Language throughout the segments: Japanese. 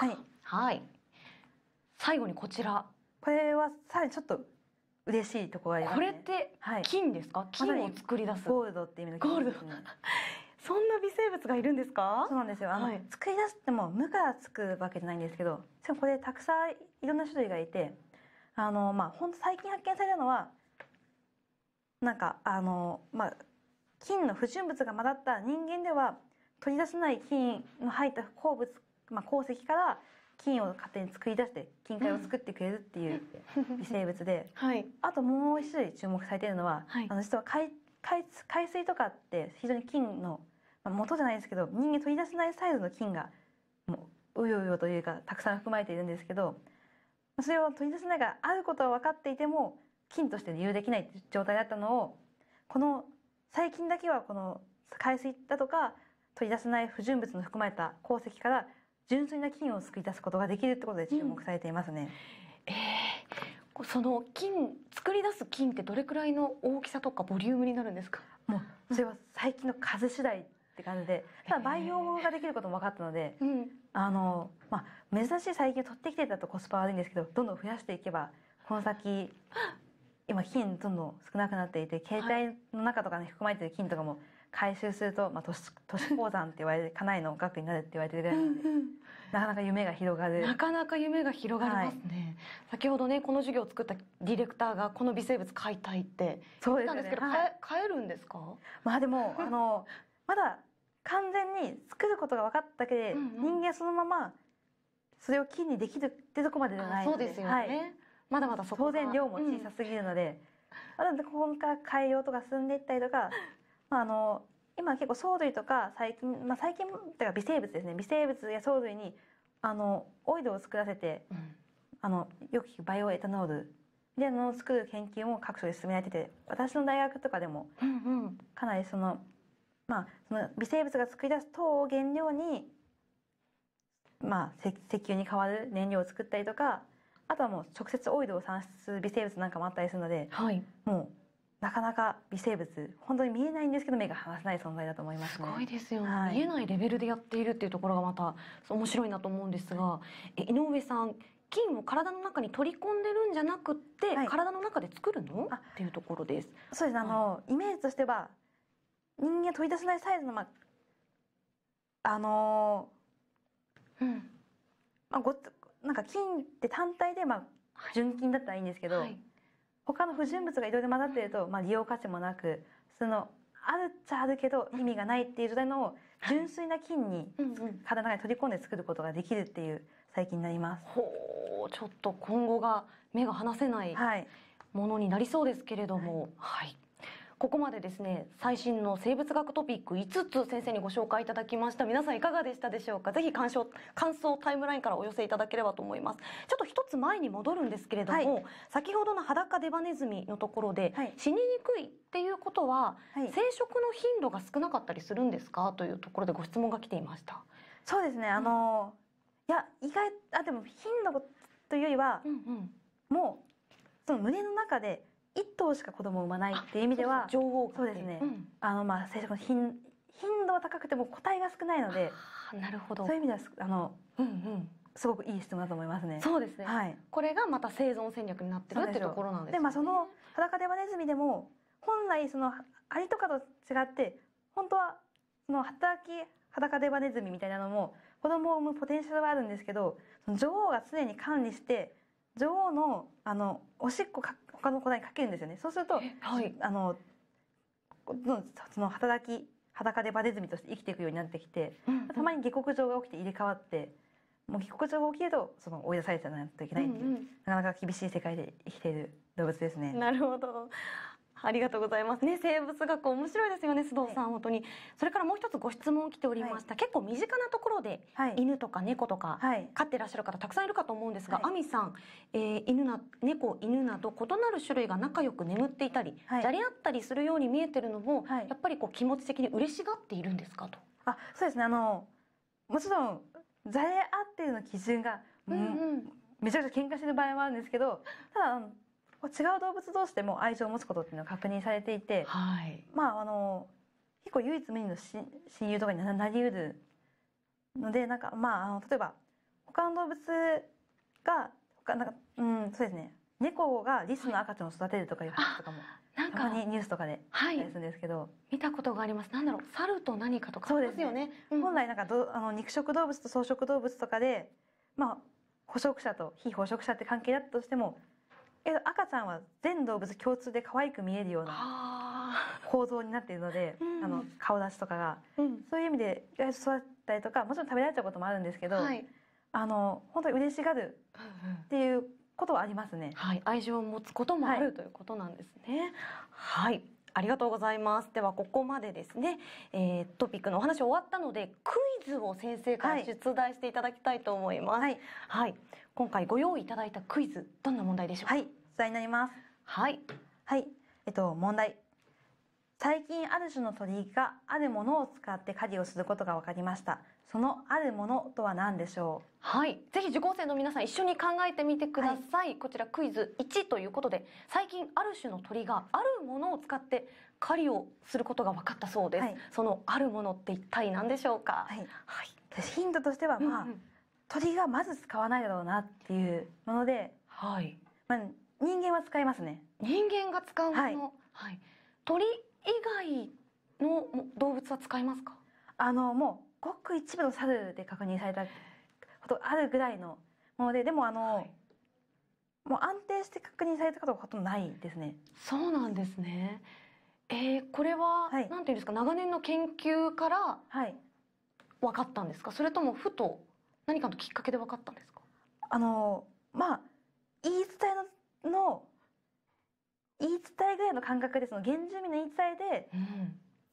はい。はい。最後にこちら。これはさらにちょっと嬉しいところ、ね、これって金ですか、はい、金を作り出すゴールドって意味の金です、ね、そんな微生物がいるんですかそうなんですよあの、はい、作り出すっても無から作るわけじゃないんですけどしかもこれたくさんいろんな種類がいてあのまあ本当最近発見されたのはなんかあのまあ金の不純物が混ざった人間では取り出せない金の入った鉱物まあ、鉱石から金を勝手に作り出して金塊を作ってくれるっていう微生物で、はい、あともう一種類注目されているのは、はい、あの実は海海海水とかって非常に金の、まあ、元じゃないですけど人間取り出せないサイズの金がもううようよというかたくさん含まれているんですけどそれを取り出せないがあることは分かっていても金として利用できない状態だったのをこの最近だけはこの海水だとか取り出せない不純物の含まれた鉱石から純粋な金を救い出すことができるってことで注目されていますね。うん、えー、その金作り出す金ってどれくらいの大きさとかボリュームになるんですか。もうそれは最近の風次第って感じで、ただ培養ができることも分かったので、えーうん、あのまあ珍しい細菌を取ってきてたとコスパ悪いんですけど、どんどん増やしていけばこの先今金どんどん少なくなっていて携帯の中とかに含まれてる金とかも回収すると、まあ、都市 都市鉱山って言われて家内の額になるって言われてるなかなか夢が広がるなかなか夢が広がりますね、はい、先ほどねこの授業を作ったディレクターがこの微生物解体って言ったんですけど、ねはい、変えるんですかまあでもあの まだ完全に作ることが分かっただけで、うんうん、人間そのままそれを金にできるってとこまでじゃないのでそうですよね、はい、まだまだそこ当然量も小さすぎるので、うん、まだここから改良とか進んでいったりとかまあ、あの今結構藻類とか細菌、まあ、細菌というか微生物ですね微生物や藻類にあのオイルを作らせて、うん、あのよく聞くバイオエタノールでのを作る研究も各所で進められてて私の大学とかでもかなりその,、まあ、その微生物が作り出す糖を原料に、まあ、石油に代わる燃料を作ったりとかあとはもう直接オイルを産出する微生物なんかもあったりするので、はい、もうなかなか微生物本当に見えないんですけど目が離せない存在だと思います、ね、すごいですよね、はい、見えないレベルでやっているっていうところがまた面白いなと思うんですが、え井上さん菌を体の中に取り込んでるんじゃなくて、はい、体の中で作るのっていうところですそうです、はい、あの、イメージとしては人間取り出せないサイズのまああのうんまあ、ごつなんか菌って単体で、まあ、純菌だったらいいんですけど、はい他の不純物がいろいろ混ざっていると、まあ、利用価値もなくそのあるっちゃあるけど意味がないっていう状態の純粋な菌に体の中に取り込んで作ることができるっていう細菌になります。ほうちょっと今後が目が離せないものになりそうですけれども。はい、はいここまでですね最新の生物学トピック5つ先生にご紹介いただきました皆さんいかがでしたでしょうかぜひ鑑賞感想タイムラインからお寄せいただければと思いますちょっと一つ前に戻るんですけれども、はい、先ほどの裸デバネズミのところで、はい、死ににくいっていうことは、はい、生殖の頻度が少なかったりするんですかというところでご質問が来ていましたそうですね、うん、あのいや意外あでも頻度というよりは、うんうん、もうその胸の中で1頭しか子供を産まないっていう意味では女王そうですね、うん、あのまあ生殖の頻頻度は高くても個体が少ないのでなるほどそういう意味ではあの、うんうん、すごくいい質問だと思いますね。そうですね。はい。これがまた生存戦略になってるってところなんです、ね、で、まあその裸デバネズミでも本来そのアリとかと違って本当はその働き裸デバネズミみたいなのも子供を産むポテンシャルはあるんですけど、その女王が常に管理して女王のあのおしっこか他の子にかけるんですよねそうすると、はい、あのその働き裸でバネズミとして生きていくようになってきて、うん、たまに下克上が起きて入れ替わってもう下克上が起きるとその追い出されちゃわないといけないっていう、うんうん、なかなか厳しい世界で生きている動物ですね。なるほどありがとうございますね生物学面白いですよね須藤さん、はい、本当にそれからもう一つご質問来ておりました、はい、結構身近なところで、はい、犬とか猫とか、はい、飼ってらっしゃる方たくさんいるかと思うんですが、亜美さん、えー、犬な猫犬など異なる種類が仲良く眠っていたり、はい、じゃれ合ったりするように見えてるのも、はい、やっぱりこう気持ち的に嬉しがっているんですかとあそうですねあのもちろんじゃれ合っているの基準が、うん、うん、めちゃくちゃ喧嘩してる場合もあるんですけどただ違う動物同士でも愛情を持つことっていうのは確認されていて、はい、まああの結構唯一無二の親友とかになりうるのでなんかまああの例えば他の動物が他なんかうんそうですね猫がリスの赤ちゃんを育てるとかいう話とかも、なんかニュースとかではい、見たことがありますなんだろう猿と何かとかそうですよね、うん、本来なんかどあの肉食動物と草食動物とかでまあ捕食者と非捕食者って関係だったとしてもけ赤ちゃんは全動物共通で可愛く見えるような構造になっているので、あの顔出しとかが、うん、そういう意味で意外と育ったりとかもちろん食べられちゃうこともあるんですけど、はい、あの本当に嬉しがるっていうことはありますね、はい、愛情を持つこともある、はい、ということなんですねはいありがとうございます。ではここまでですね、えー、トピックのお話終わったのでクイズを先生から出題していただきたいと思います。はい、はい、今回ご用意いただいたクイズどんな問題でしょうか。はい題になります。はい。はい。えっと、問題。最近ある種の鳥居があるものを使って狩りをすることが分かりました。そのあるものとは何でしょうはい。ぜひ受講生の皆さん一緒に考えてみてください。はい、こちらクイズ1ということで、最近ある種の鳥居があるものを使って狩りをすることが分かったそうです。はい、そのあるものって一体何でしょうかはい。はい、ヒントとしては、まあ、うんうん、鳥がまず使わないだろうなっていうもので、はい。まあ人間は使いますね。人間が使うもの、はい、はい、鳥以外の動物は使いますか？あのもうごく一部の猿で確認されたことあるぐらいのもので、でもあの、はい、もう安定して確認されたことはほとんどないですね。そうなんですね。えー、これは、はい、なんていうんですか長年の研究から、はい、分かったんですかそれともふと何かのきっかけで分かったんですかあのまあ言い伝えのの言い伝えぐらいの感覚でその原住民の言い伝えで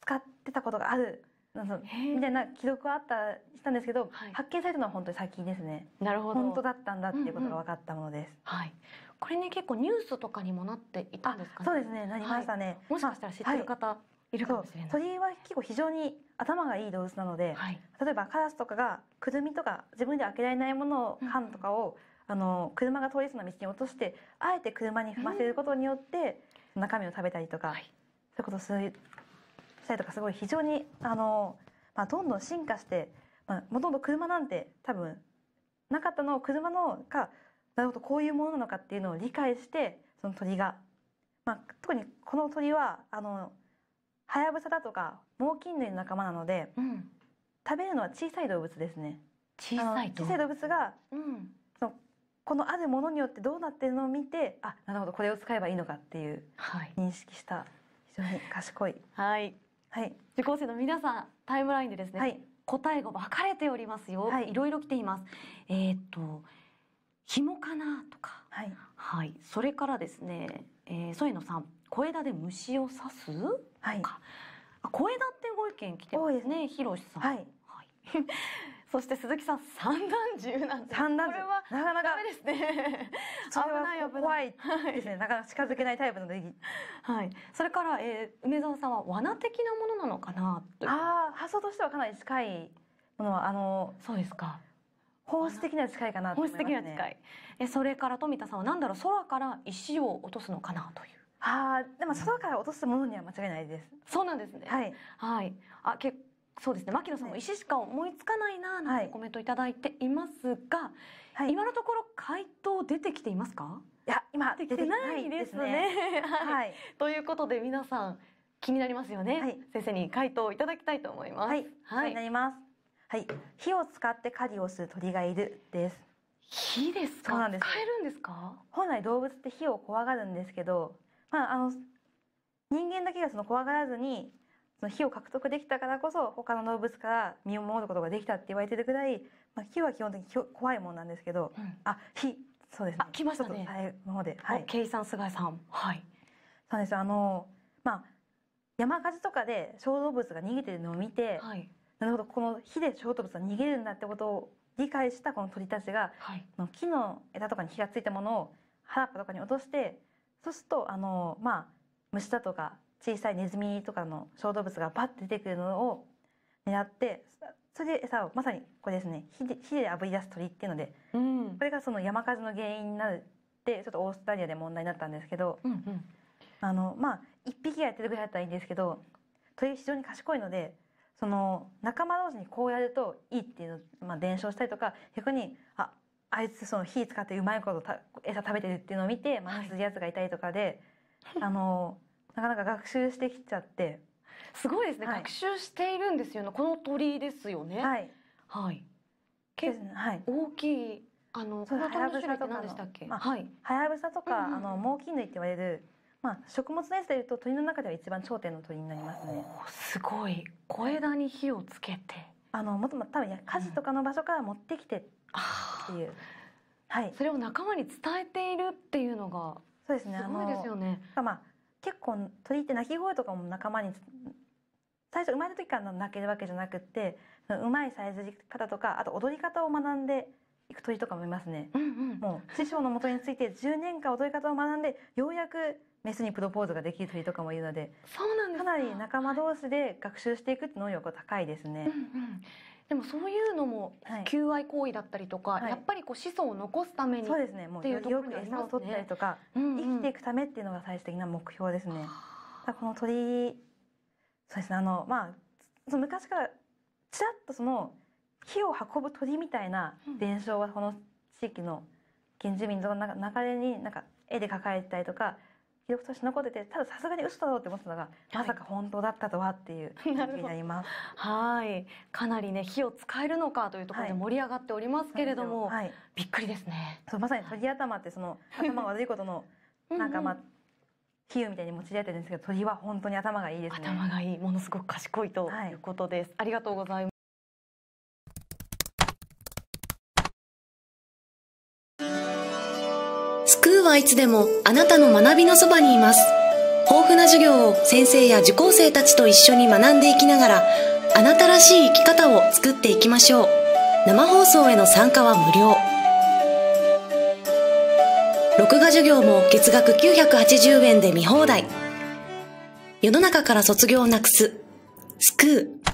使ってたことがある、うん、みたいな記録はあったしたんですけど、はい、発見されたのは本当に最近ですねなるほど本当だったんだっていうことが分かったものです、うんうん、はい、これね結構ニュースとかにもなっていたんですか、ね、そうですねなりましたね、はい、もしかしたら知ってる方、い、るかもしれない鳥は結構非常に頭がいい動物なので、はい、例えばカラスとかがくるみとか自分で開けられないものを缶とかを、うんあの車が通りそうな道に落としてあえて車に踏ませることによって、中身を食べたりとか、はい、そういうことをするしたりとかすごい非常にあの、まあ、どんどん進化して、まあ、もともと車なんて多分なかったのを車のか、なるほどこういうものなのかっていうのを理解してその鳥が、まあ、特にこの鳥はあのハヤブサだとか猛禽類の仲間なので、うん、食べるのは小さい動物ですね。小さい動物が、うん、このあるものによってどうなってるのを見てあなるほどこれを使えばいいのかっていう認識した、はい、非常に賢いはい、はい、受講生の皆さんタイムラインでですね、はい、答えが分かれておりますよ、はい、いろいろ来ていますえっ、ー、と紐かなとか、はい、はい、それからですね、えー、添野さん小枝で虫を刺すとか、はい、小枝ってご意見来てますね、ひろしさん。はい、はい、そして鈴木さん三段銃なんて三段銃これはなかなかダメですね危ない危ない怖いですね、なかなか近づけないタイプのネギ。はいそれから、えー、梅沢さんは罠的なものなのかなとああ発想としてはかなり近いものはあのそうですか本質的には近いかなと思います、ね、本質的には近いえそれから富田さんは何だろう空から石を落とすのかなというああでも空から落とすものには間違いないですそうなんですねはいはいあ結そうですね牧野さんも石しか思いつかないななんてコメント頂いていますが、はい、今のところ回答出てきていますかいや今出てきてないですね。はい、ということで皆さん気になりますよね、はい、先生に回答をいただきたいと思います。はい、はい、なります。はい、火を使って狩りをする鳥がいるです。火ですか。そうなんです。使えるんですか？本来動物って火を怖がるんですけど、まああの人間だけがその怖がらずにその火を獲得できたからこそ他の動物から身を守ることができたって言われてるぐらい、まあ、火は基本的に怖いもんなんですけど、うん、あ火そうですねあ来ましたねはい今でさん菅井さんはいそうですあのまあ山火事とかで小動物が逃げてるのを見て、はい、なるほどこの火で小動物が逃げるんだってことを理解したこの鳥たちが、はい、の木の枝とかに火がついたものを原っぱとかに落としてそうするとあのまあ虫だとか小さいネズミとかの小動物がバッて出てくるのを狙ってそれで餌をまさにこれですね火で火で炙り出す鳥っていうので、うん、これがその山火事の原因になるってちょっとオーストラリアで問題になったんですけど、うんうん、あのまあ1匹がやってるぐらいだったらいいんですけど鳥非常に賢いのでその仲間同士にこうやるといいっていうのまあ、伝承したりとか逆にああいつその火使ってうまいことた餌食べてるっていうのを見てま似するやつがいたりとかで、はい、あのなかなか学習してきちゃってすごいですね、はい、学習しているんですよねこの鳥ですよねはいはい結はい、大きいあのその鳥居種類って何でしまあ、はい、はやぶさとか、うんうん、あの猛禽類って言われるまあ、食物連でいうと鳥の中では一番頂点の鳥になりますね。すごい小枝に火をつけて、あのもとも多分火事とかの場所から持ってきてっていう、うん、はい、それを仲間に伝えているっていうのがそうですね。すごいですよね。あまあ結構鳥って鳴き声とかも仲間に最初生まれた時から鳴けるわけじゃなくてうまいさえずり方とかあと踊り方を学んでいく鳥とかもいますね、うんうん、もう師匠のもとについて10年間踊り方を学んでようやくメスにプロポーズができる鳥とかもいるのでそうなんですかなり仲間同士で学習していくって能力が高いですね。うんうんでもそういうのも求愛行為だったりとか、はい、やっぱりこう子孫を残すためにそうですねもうよく餌を取ったりとか、うんうん、生きていくためっていうのが最終的な目標ですね。この鳥そうですねあのまあその昔からちらっとその火を運ぶ鳥みたいな伝承はこの地域の原住民の中でになんか絵で描かれてたりとか記録として残っててたださすがに嘘だろうって思ってたのが、はい、まさか本当だったとはっていう 気になります。はいかなりね火を使えるのかというところで盛り上がっておりますけれども、はい、びっくりですね。そうまさに鳥頭ってその頭悪いことの なんかまあ、比喩みたいに持ちられてるんですけど鳥は本当に頭がいいです、ね、頭がいいものすごく賢いということです、はい、ありがとうございますはいつでもあなたの学びのそばにいます豊富な授業を先生や受講生たちと一緒に学んでいきながらあなたらしい生き方を作っていきましょう生放送への参加は無料録画授業も月額980円で見放題世の中から卒業をなくすスクー